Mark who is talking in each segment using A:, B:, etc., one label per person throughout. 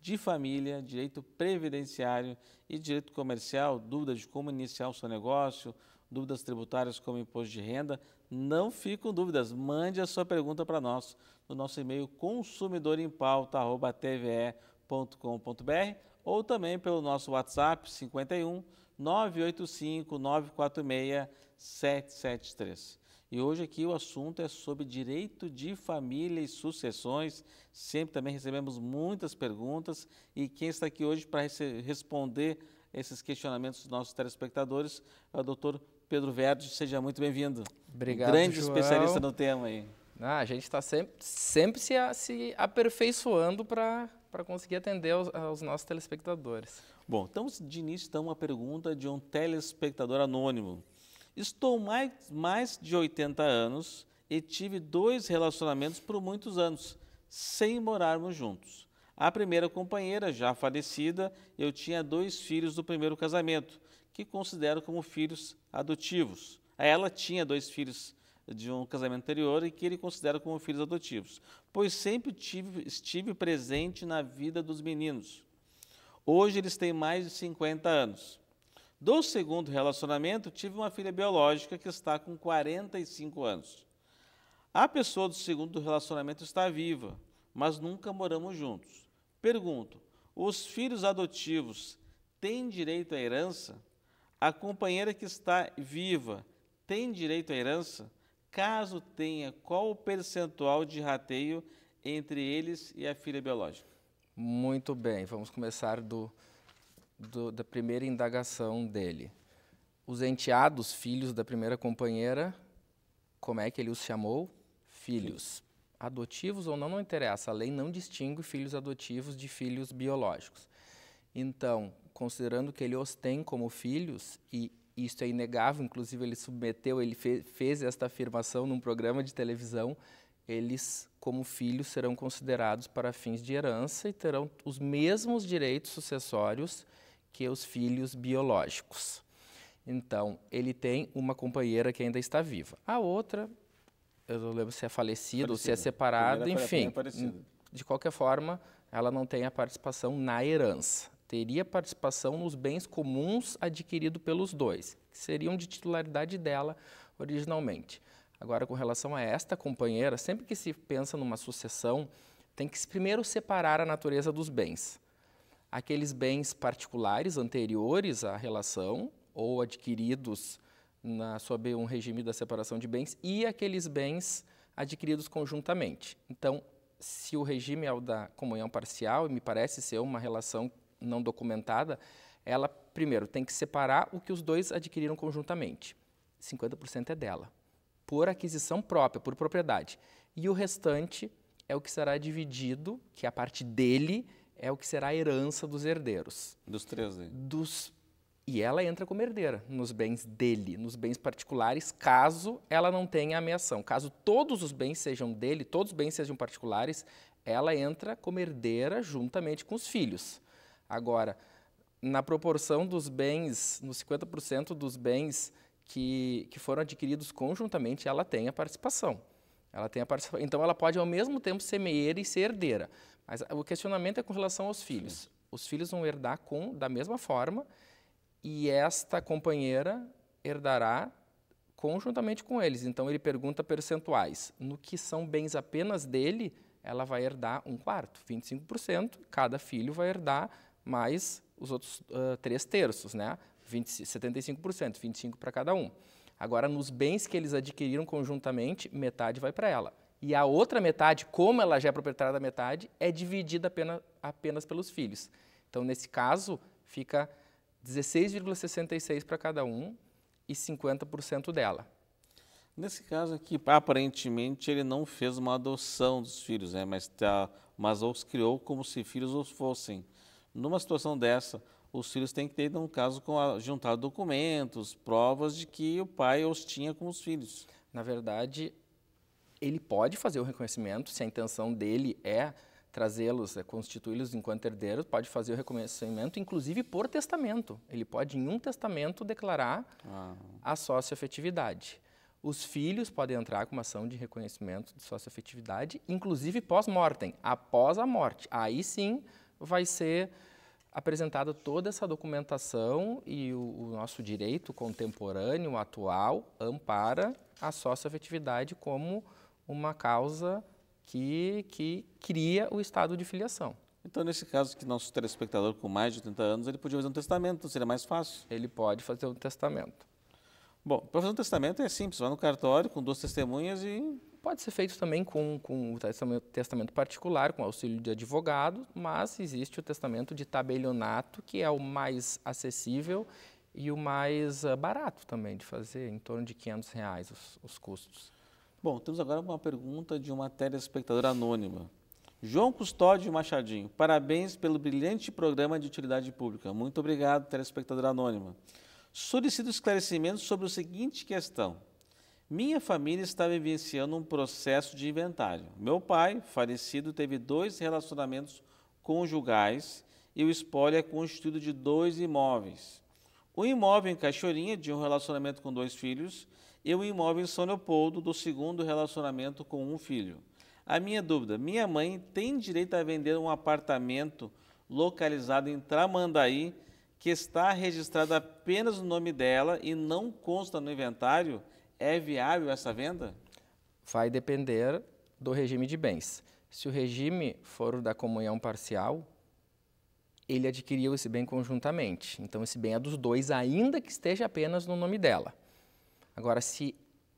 A: de família, direito previdenciário e direito comercial, dúvidas de como iniciar o seu negócio, dúvidas tributárias como imposto de renda, não com dúvidas. Mande a sua pergunta para nós no nosso e-mail consumidorempauta@tve.com.br ou também pelo nosso WhatsApp 51 985 946 773. E hoje aqui o assunto é sobre direito de família e sucessões. Sempre também recebemos muitas perguntas e quem está aqui hoje para responder esses questionamentos dos nossos telespectadores é o doutor Pedro Verde. Seja muito bem-vindo. Obrigado, Grande João. especialista no tema aí. Ah, a gente está sempre, sempre
B: se, se aperfeiçoando para conseguir atender aos,
A: nossos telespectadores. Bom, então de início está então, uma pergunta de um telespectador anônimo. Estou mais, mais de 80 anos e tive dois relacionamentos por muitos anos, sem morarmos juntos. A primeira companheira, já falecida, eu tinha dois filhos do primeiro casamento, que considero como filhos adotivos. Ela tinha dois filhos de um casamento anterior e que ele considera como filhos adotivos, pois sempre tive, estive presente na vida dos meninos. Hoje eles têm mais de 50 anos. Do segundo relacionamento, tive uma filha biológica que está com 45 anos. A pessoa do segundo relacionamento está viva, mas nunca moramos juntos. Pergunto: os filhos adotivos têm direito à herança? A companheira que está viva tem direito à herança? Caso tenha, qual o percentual de rateio entre eles e a filha biológica?
B: Muito bem, vamos começar do do, da primeira indagação dele. Os enteados, filhos da primeira companheira, como é que ele os chamou? Filhos. Adotivos ou não, não interessa. A lei não distingue filhos adotivos de filhos biológicos. Então, considerando que ele os tem como filhos, e isso é inegável, inclusive ele submeteu, ele fe fez esta afirmação num programa de televisão, eles, como filhos, serão considerados para fins de herança e terão os mesmos direitos sucessórios que os filhos biológicos. Então, ele tem uma companheira que ainda está viva. A outra, eu não lembro se é falecida ou se é separada, enfim. Hum, de qualquer forma, ela não tem a participação na herança. Teria participação nos bens comuns adquiridos pelos dois, que seriam de titularidade dela originalmente. Agora, com relação a esta companheira, sempre que se pensa numa sucessão, tem que primeiro separar a natureza dos bens aqueles bens particulares anteriores à relação ou adquiridos na, sob um regime da separação de bens e aqueles bens adquiridos conjuntamente. Então, se o regime é o da comunhão parcial, e me parece ser uma relação não documentada, ela, primeiro, tem que separar o que os dois adquiriram conjuntamente. 50% é dela, por aquisição própria, por propriedade. E o restante é o que será dividido, que é a parte dele, é o que será a herança dos herdeiros. Dos 13. Né? Dos e ela entra como herdeira nos bens dele, nos bens particulares, caso ela não tenha ameação. Caso todos os bens sejam dele, todos os bens sejam particulares, ela entra como herdeira juntamente com os filhos. Agora, na proporção dos bens, nos 50% dos bens que, que foram adquiridos conjuntamente, ela tem a participação. Ela tem a participação. Então, ela pode ao mesmo tempo ser meieira e ser herdeira. Mas o questionamento é com relação aos filhos. Sim. Os filhos vão herdar com da mesma forma e esta companheira herdará conjuntamente com eles. Então ele pergunta percentuais. No que são bens apenas dele, ela vai herdar um quarto, 25%. Cada filho vai herdar mais os outros uh, três terços, né? 20, 75%, 25 para cada um. Agora, nos bens que eles adquiriram conjuntamente, metade vai para ela e a outra metade, como ela já é proprietária da metade, é dividida apenas, apenas pelos filhos. Então, nesse caso, fica 16,66 para cada um e 50% dela.
A: Nesse caso aqui, aparentemente, ele não fez uma adoção dos filhos, né? mas, tá, mas os criou como se filhos os fossem. Numa situação dessa, os filhos têm que ter, num caso, com a, juntar documentos, provas de que o pai os tinha com os filhos. Na verdade, ele pode fazer o
B: reconhecimento se a intenção dele é trazê-los, é constituí-los enquanto herdeiros, pode fazer o reconhecimento, inclusive por testamento. Ele pode, em um testamento, declarar ah. a sócio efetividade Os filhos podem entrar com uma ação de reconhecimento de sócio efetividade inclusive pós-mortem, após a morte. Aí sim vai ser apresentada toda essa documentação e o, o, nosso direito contemporâneo, atual, ampara a sócio efetividade como uma causa
A: que, que cria o estado de filiação. Então, nesse caso, que nosso telespectador com mais de 80 anos, ele podia fazer um testamento, seria mais fácil? Ele pode fazer um testamento. Bom, para fazer um testamento é simples, vai no cartório com duas testemunhas e...
B: Pode ser feito também com, com o testamento particular, com auxílio de advogado, mas existe o testamento de tabelionato, que é o mais acessível e o mais ah, barato também
A: de fazer, em torno de 500 reais os, os custos. Bom, temos agora uma pergunta de uma telespectadora anônima. João Custódio Machadinho, parabéns pelo brilhante programa de utilidade pública. Muito obrigado, telespectadora anônima. Solicito esclarecimentos sobre a seguinte questão. Minha família está vivenciando um processo de inventário. Meu pai, falecido, teve dois relacionamentos conjugais e o espólio é constituído de dois imóveis. Um imóvel em Cachorinha, de um relacionamento com dois filhos, e o imóvel em Leopoldo do segundo relacionamento com um filho. A minha dúvida, minha mãe tem direito a vender um apartamento localizado em Tramandaí que está registrado apenas no nome dela e não consta no inventário? É viável essa venda?
B: Vai depender do regime de bens. Se o regime for o da comunhão parcial, ele adquiriu esse bem conjuntamente. Então, esse bem é dos dois, ainda que esteja apenas no nome dela. Agora, se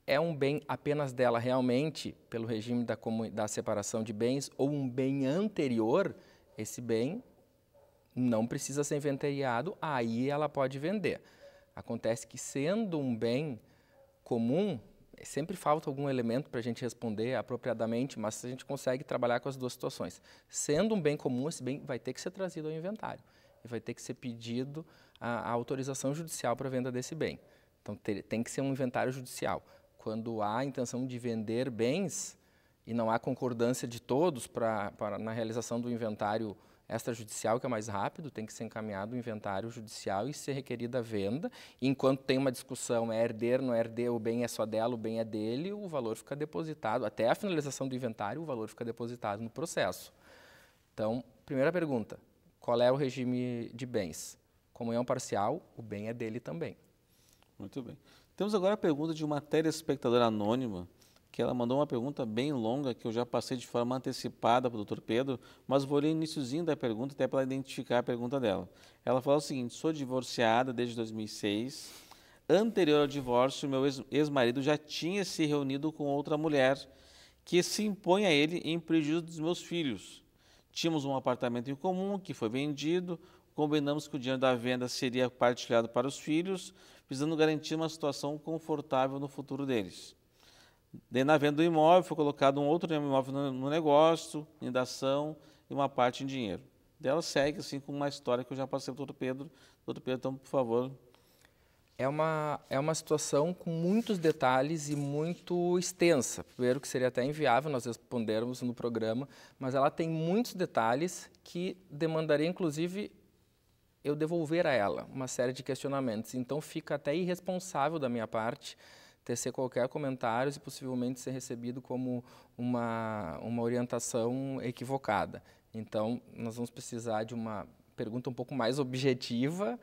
B: é um bem apenas dela realmente, pelo regime da, da separação de bens, ou um bem anterior, esse bem não precisa ser inventariado, aí ela pode vender. Acontece que, sendo um bem comum, sempre falta algum elemento para a gente responder apropriadamente, mas a gente consegue trabalhar com as duas situações. Sendo um bem comum, esse bem vai ter que ser trazido ao inventário e vai ter que ser pedido a, a autorização judicial para a venda desse bem. Então ter, tem que ser um inventário judicial. Quando há a intenção de vender bens e não há concordância de todos para na realização do inventário extrajudicial, que é mais rápido, tem que ser encaminhado o inventário judicial e ser requerida a venda. Enquanto tem uma discussão, é herdeiro, não é herdeiro, o bem é só dela, o bem é dele, o valor fica depositado, até a finalização do inventário, o valor fica depositado no processo. Então, primeira pergunta, qual é o
A: regime de bens? Comunhão parcial, o bem é dele também. Muito bem. Temos agora a pergunta de uma telespectadora anônima, que ela mandou uma pergunta bem longa, que eu já passei de forma antecipada para o doutor Pedro, mas vou ler o iníciozinho da pergunta até para identificar a pergunta dela. Ela fala o seguinte, sou divorciada desde 2006, anterior ao divórcio, meu ex-marido já tinha se reunido com outra mulher, que se impõe a ele em prejuízo dos meus filhos. Tínhamos um apartamento em comum que foi vendido, combinamos que o dinheiro da venda seria partilhado para os filhos, visando garantir uma situação confortável no futuro deles. Daí, na venda do imóvel, foi colocado um outro imóvel no negócio, em dação e uma parte em dinheiro. Dela segue assim com uma história que eu já passei para o Dr. Pedro. Dr. Pedro, então, por favor. É uma, é uma
B: situação com muitos detalhes e muito extensa. Primeiro, que seria até inviável nós respondermos no programa, mas ela tem muitos detalhes que demandaria, inclusive, eu devolver a ela uma série de questionamentos. Então fica até irresponsável da minha parte tecer qualquer comentário e possivelmente ser recebido como uma, uma orientação equivocada. Então, nós vamos precisar de uma pergunta um pouco mais objetiva,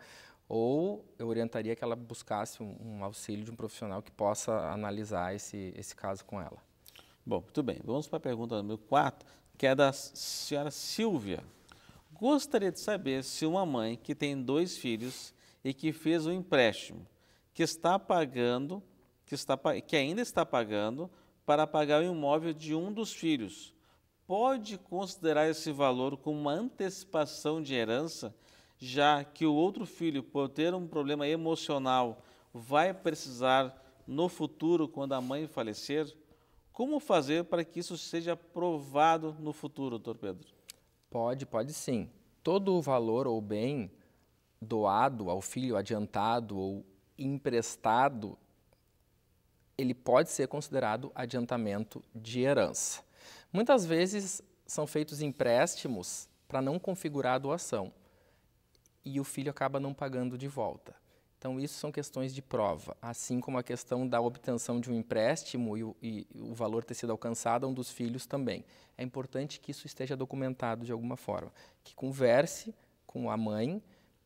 B: ou eu orientaria que ela buscasse um, um auxílio
A: de um profissional que possa analisar esse, esse caso com ela. Bom, tudo bem. Vamos para a pergunta número 4, que é da senhora Silvia. Gostaria de saber se uma mãe que tem dois filhos e que fez um empréstimo, que está pagando, que, está, que ainda está pagando, para pagar o imóvel de um dos filhos, pode considerar esse valor como uma antecipação de herança, já que o outro filho, por ter um problema emocional, vai precisar no futuro, quando a mãe falecer? Como fazer para que isso seja provado no futuro, doutor Pedro?
B: Pode, pode sim. Todo o valor ou bem doado ao filho, adiantado ou emprestado, ele pode ser considerado adiantamento de herança. Muitas vezes são feitos empréstimos para não configurar a doação e o filho acaba não pagando de volta. Então, isso são questões de prova, assim como a questão da obtenção de um empréstimo e o, e o valor ter sido alcançado a um dos filhos também. É importante que isso esteja documentado de alguma forma, que converse com a mãe,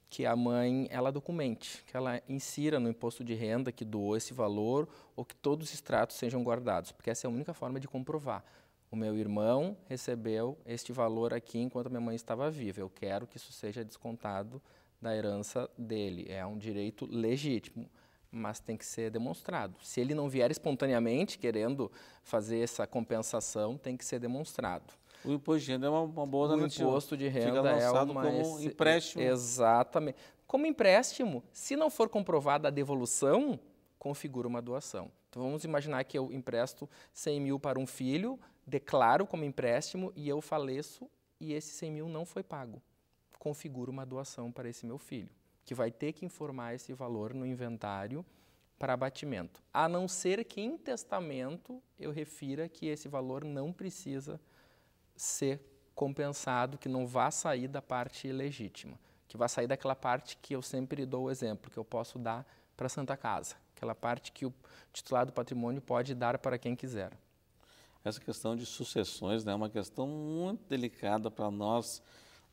B: que a mãe ela documente, que ela insira no imposto de renda que doou esse valor ou que todos os extratos sejam guardados, porque essa é a única forma de comprovar. O meu irmão recebeu este valor aqui enquanto minha mãe estava viva. Eu quero que isso seja descontado da herança dele. É um direito legítimo, mas tem que ser demonstrado. Se ele não vier espontaneamente querendo fazer essa compensação, tem que ser demonstrado.
A: O imposto de renda é uma, uma boa O imposto de renda é uma como empréstimo.
B: Exatamente. Como empréstimo, se não for comprovada a devolução, configura uma doação. Então vamos imaginar que eu empresto 100 mil para um filho, declaro como empréstimo e eu faleço e esse 100 mil não foi pago configuro uma doação para esse meu filho, que vai ter que informar esse valor no inventário para abatimento, a não ser que em testamento eu refira que esse valor não precisa ser compensado, que não vá sair da parte legítima, que vá sair daquela parte que eu sempre dou o exemplo, que eu posso dar para a Santa Casa, aquela parte que o titular do patrimônio pode dar para quem quiser.
A: Essa questão de sucessões né, é uma questão muito delicada para nós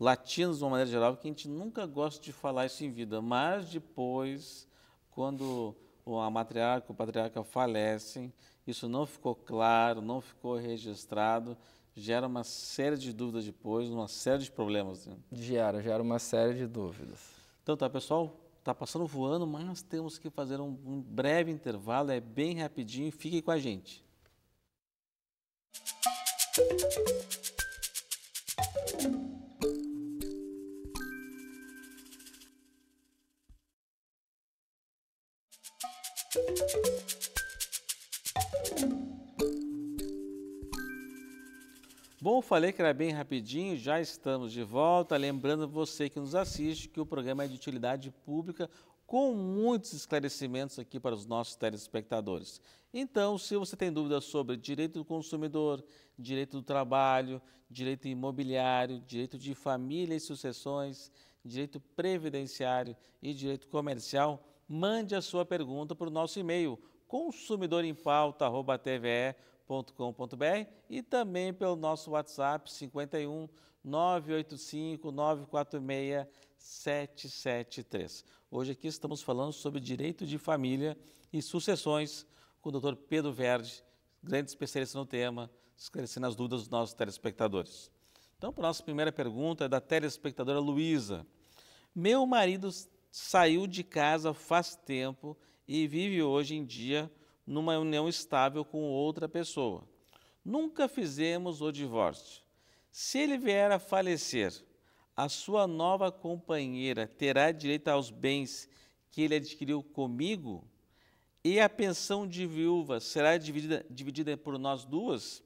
A: latinos de uma maneira geral, que a gente nunca gosta de falar isso em vida, mas depois, quando a matriarca, o patriarca falecem, isso não ficou claro, não ficou registrado, gera uma série de dúvidas depois, uma série de problemas. Né?
B: Gera, gera uma série de
A: dúvidas. Então tá, pessoal, tá passando voando, mas temos que fazer um, um breve intervalo, é bem rapidinho, fique com a gente. Música falei que era bem rapidinho, já estamos de volta. Lembrando você que nos assiste que o programa é de utilidade pública com muitos esclarecimentos aqui para os nossos telespectadores. Então, se você tem dúvidas sobre direito do consumidor, direito do trabalho, direito imobiliário, direito de família e sucessões, direito previdenciário e direito comercial, mande a sua pergunta para o nosso e-mail consumidorempauta.tve.com www.radiocultura.com.br e também pelo nosso WhatsApp 51 985 946 773. Hoje aqui estamos falando sobre direito de família e sucessões com o Dr. Pedro Verde, grande especialista no tema, esclarecendo as dúvidas dos nossos telespectadores. Então, para a nossa primeira pergunta é da telespectadora Luísa. Meu marido saiu de casa faz tempo e vive hoje em dia numa união estável com outra pessoa. Nunca fizemos o divórcio. Se ele vier a falecer, a sua nova companheira terá direito aos bens que ele adquiriu comigo e a pensão de viúva será dividida, dividida por nós duas?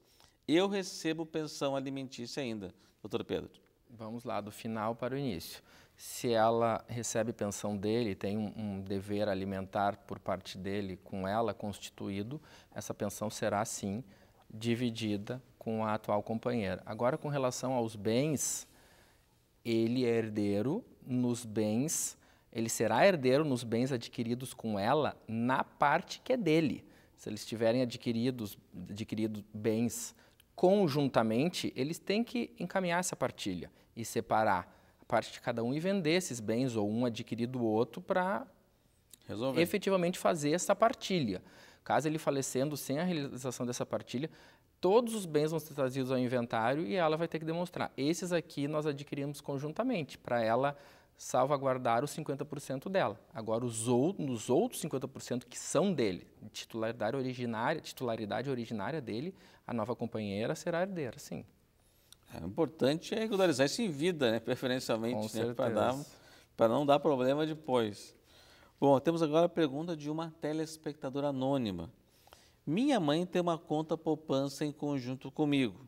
A: Eu recebo pensão alimentícia ainda, doutor Pedro. Vamos lá, do final para o início
B: se ela recebe pensão dele, tem um, um, dever alimentar por parte dele com ela constituído, essa pensão será sim dividida com a atual companheira. Agora, com relação aos bens, ele é herdeiro nos bens, ele será herdeiro nos bens adquiridos com ela na parte que é dele. Se eles tiverem adquiridos, adquirido bens conjuntamente, eles têm que encaminhar essa partilha e separar parte de cada um e vender esses bens, ou um adquirir do outro, para efetivamente fazer essa partilha. Caso ele falecendo sem a realização dessa partilha, todos os bens vão ser trazidos ao inventário e ela vai ter que demonstrar. Esses aqui nós adquirimos conjuntamente, para ela salvaguardar os 50% dela. Agora, os nos outros 50% que são dele, titularidade originária, titularidade originária dele, a nova companheira será herdeira, sim.
A: O importante é regularizar isso em vida, né? preferencialmente, né? para não dar problema depois. Bom, temos agora a pergunta de uma telespectadora anônima. Minha mãe tem uma conta poupança em conjunto comigo.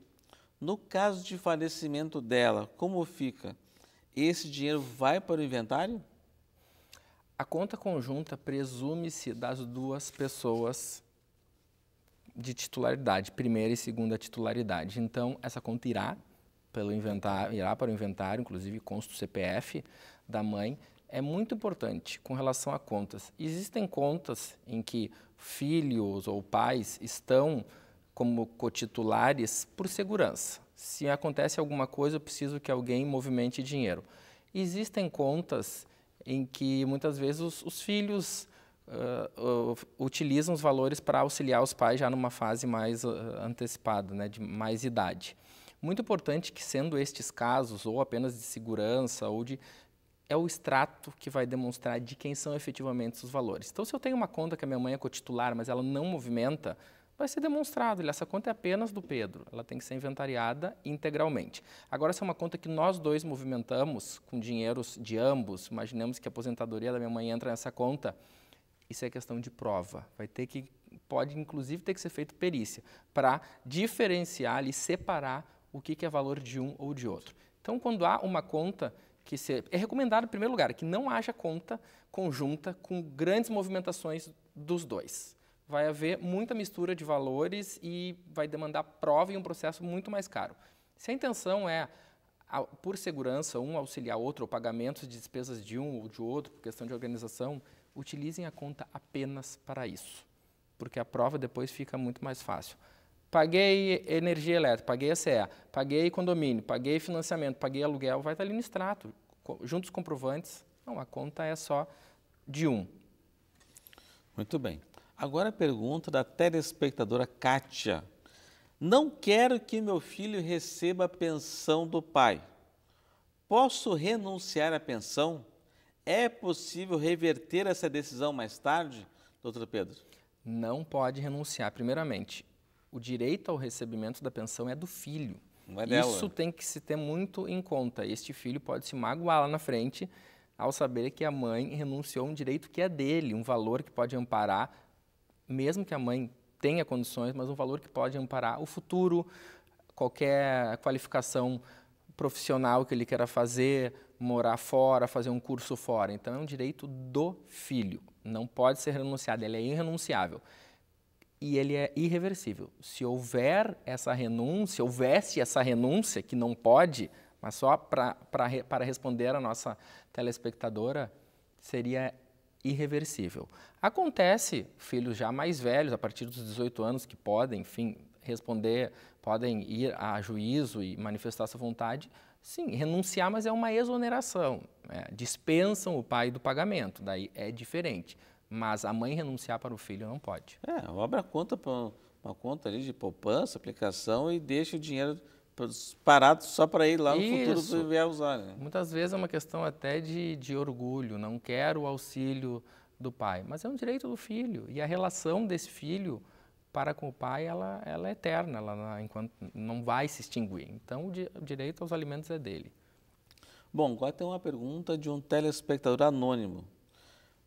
A: No caso de falecimento dela, como fica? Esse dinheiro vai para o inventário? A conta conjunta presume-se das duas
B: pessoas de titularidade, primeira e segunda titularidade. Então, essa conta irá pelo inventário, irá para o inventário, inclusive consta o CPF da mãe, é muito importante com relação a contas. Existem contas em que filhos ou pais estão como cotitulares por segurança. Se acontece alguma coisa, eu preciso que alguém movimente dinheiro. Existem contas em que muitas vezes os, os filhos uh, uh, utilizam os valores para auxiliar os pais já numa fase mais uh, antecipada, né, de mais idade. Muito importante que, sendo estes casos, ou apenas de segurança, ou de. É o extrato que vai demonstrar de quem são efetivamente os valores. Então, se eu tenho uma conta que a minha mãe é cotitular, mas ela não movimenta, vai ser demonstrado. Essa conta é apenas do Pedro, ela tem que ser inventariada integralmente. Agora, se é uma conta que nós dois movimentamos com dinheiros de ambos, imaginemos que a aposentadoria da minha mãe entra nessa conta, isso é questão de prova. Vai ter que, pode inclusive ter que ser feito perícia para diferenciar e separar o que, que é valor de um ou de outro. Então, quando há uma conta que se... é recomendado, em primeiro lugar, que não haja conta conjunta com grandes movimentações dos dois. Vai haver muita mistura de valores e vai demandar prova e um processo muito mais caro. Se a intenção é, por segurança, um auxiliar outro, ou pagamento de despesas de um ou de outro, por questão de organização, utilizem a conta apenas para isso, porque a prova depois fica muito mais fácil. Paguei energia elétrica, paguei a CE, paguei condomínio, paguei financiamento, paguei aluguel, vai estar ali no extrato, juntos comprovantes. Não, a conta é só de um.
A: Muito bem. Agora a pergunta da telespectadora Kátia. Não quero que meu filho receba a pensão do pai. Posso renunciar à pensão? É possível reverter essa decisão mais tarde, doutor Pedro?
B: Não pode renunciar. Primeiramente, o direito ao recebimento da pensão é do filho. Não é dela. Isso né? tem que se ter muito em conta. Este filho pode se magoar lá na frente ao saber que a mãe renunciou a um direito que é dele, um valor que pode amparar, mesmo que a mãe tenha condições, mas um valor que pode amparar o futuro, qualquer qualificação profissional que ele queira fazer, morar fora, fazer um curso fora. Então é um direito do filho, não pode ser renunciado, ele é irrenunciável e ele é irreversível. Se houver essa renúncia, houvesse essa renúncia, que não pode, mas só para responder a nossa telespectadora, seria irreversível. Acontece, filhos já mais velhos, a partir dos 18 anos, que podem, enfim, responder, podem ir a juízo e manifestar sua vontade, sim, renunciar, mas é uma exoneração. Né? Dispensam o pai do pagamento, daí é diferente. Mas a mãe renunciar para o filho não
A: pode. É, obra conta para uma conta ali de poupança, aplicação e deixa o dinheiro parado só para ir lá no futuro tu vier usar.
B: Né? Muitas vezes é uma questão até de, de orgulho, não quero o auxílio do pai, mas é um direito do filho e a relação desse filho para com o pai ela, ela é eterna, ela não, enquanto não vai se
A: extinguir. Então o, di, o direito aos alimentos é dele. Bom, agora tem uma pergunta de um telespectador anônimo.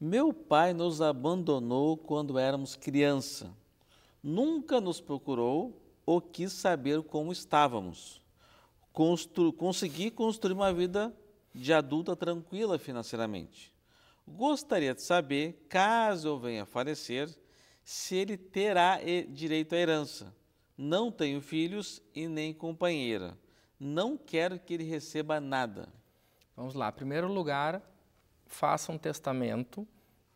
A: Meu pai nos abandonou quando éramos criança. Nunca nos procurou ou quis saber como estávamos. Constru consegui construir uma vida de adulta tranquila financeiramente. Gostaria de saber, caso eu venha a falecer, se ele terá direito à herança. Não tenho filhos e nem companheira. Não quero que ele receba nada. Vamos lá. Primeiro lugar,
B: faça um testamento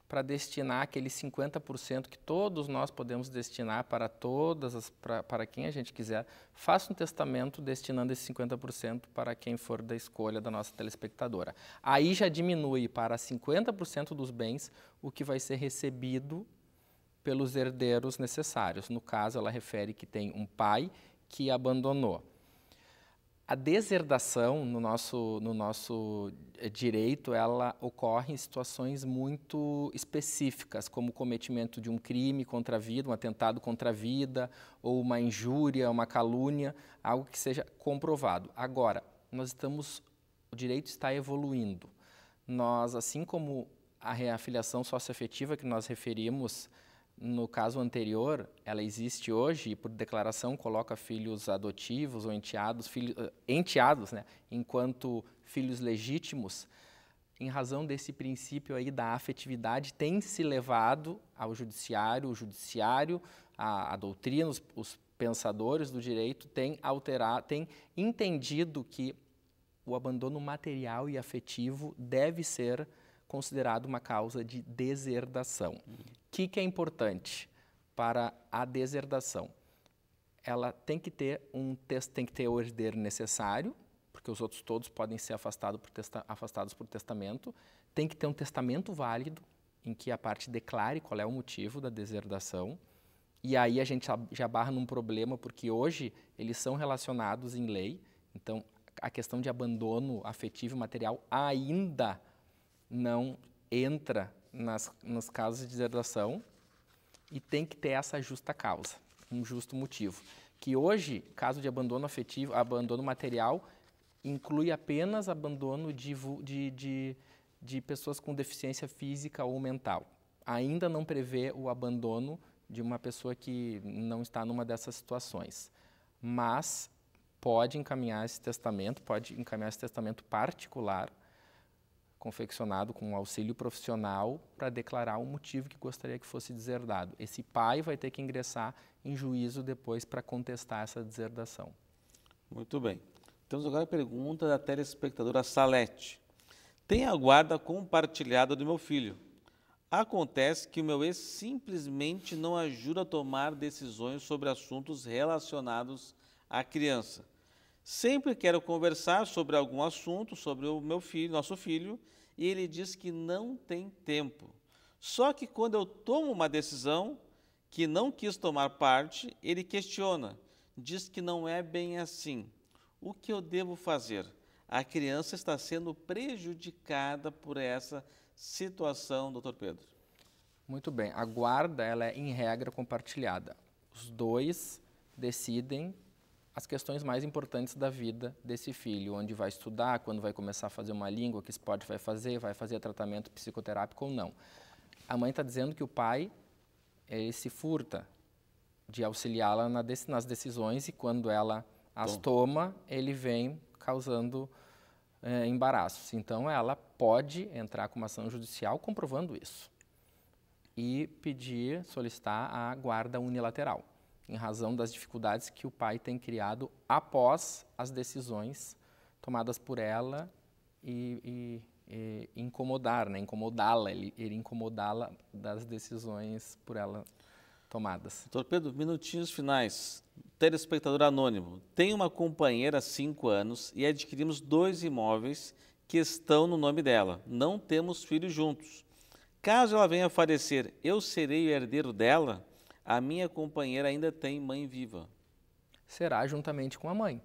B: para destinar aqueles 50% que todos nós podemos destinar para todas as, para, para quem a gente quiser. Faça um testamento destinando esse 50% para quem for da escolha da nossa telespectadora. Aí já diminui para 50% dos bens o que vai ser recebido pelos herdeiros necessários. No caso, ela refere que tem um pai que abandonou a deserdação no nosso, no nosso eh, direito, ela ocorre em situações muito específicas, como o cometimento de um crime contra a vida, um atentado contra a vida, ou uma injúria, uma calúnia, algo que seja comprovado. Agora, nós estamos, o direito está evoluindo. Nós, assim como a reafiliação socioafetiva que nós referimos, no caso anterior, ela existe hoje e por declaração coloca filhos adotivos ou enteados, filho, eh, enteados, né, enquanto filhos legítimos. Em razão desse princípio aí da afetividade, tem se levado ao judiciário, o judiciário, a, a doutrina, os, os pensadores do direito têm alterado, têm entendido que o abandono material e afetivo deve ser considerado uma causa de deserdação. Uhum que, que é importante para a deserdação? Ela tem que ter um tem que ter o herdeiro necessário, porque os outros todos podem ser afastado por afastados por testamento. Tem que ter um testamento válido, em que a parte declare qual é o motivo da deserdação. E aí a gente já barra num problema, porque hoje eles são relacionados em lei. Então, a questão de abandono afetivo e material ainda não entra nas, nos casos de deserdação e tem que ter essa justa causa, um justo motivo. Que hoje, caso de abandono afetivo, abandono material, inclui apenas abandono de, de, de, de pessoas com deficiência física ou mental. Ainda não prevê o abandono de uma pessoa que não está numa dessas situações. Mas pode encaminhar esse testamento, pode encaminhar esse testamento particular confeccionado com um auxílio profissional para declarar o motivo que gostaria que fosse deserdado. Esse pai vai ter que ingressar em juízo depois para contestar essa deserdação.
A: Muito bem. Temos agora a pergunta da telespectadora Salete. Tem a guarda compartilhada do meu filho. Acontece que o meu ex simplesmente não ajuda a tomar decisões sobre assuntos relacionados à criança. Sempre quero conversar sobre algum assunto, sobre o meu filho, nosso filho, e ele diz que não tem tempo. Só que quando eu tomo uma decisão que não quis tomar parte, ele questiona, diz que não é bem assim. O que eu devo fazer? A criança está sendo prejudicada por essa situação, doutor Pedro.
B: Muito bem. A guarda, ela é em regra compartilhada. Os dois decidem as questões mais importantes da vida desse filho, onde vai estudar, quando vai começar a fazer uma língua, que esporte vai fazer, vai fazer tratamento psicoterápico ou não. A mãe está dizendo que o pai eh, ele se furta de auxiliá-la nas decisões e quando ela as toma, ele vem causando eh, embaraços. Então, ela pode entrar com uma ação judicial comprovando isso e pedir, solicitar a guarda unilateral em razão das dificuldades que o pai tem criado após as decisões tomadas por ela e, e, e incomodar, né? incomodá-la, ele, ele incomodá-la das decisões por ela
A: tomadas. Doutor Pedro, minutinhos finais. Telespectador anônimo, tem uma companheira há cinco anos e adquirimos dois imóveis que estão no nome dela. Não temos filhos juntos. Caso ela venha a falecer, eu serei o herdeiro dela? A minha companheira ainda tem mãe viva.
B: Será juntamente com a mãe.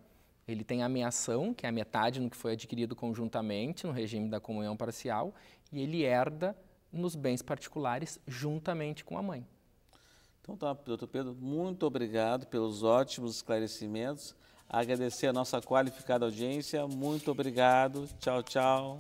B: Ele tem a meação, que é a metade no que foi adquirido conjuntamente no regime da comunhão parcial, e ele herda nos bens particulares juntamente com a mãe.
A: Então tá, doutor Pedro, muito obrigado pelos ótimos esclarecimentos. Agradecer a nossa qualificada audiência. Muito obrigado. Tchau, tchau.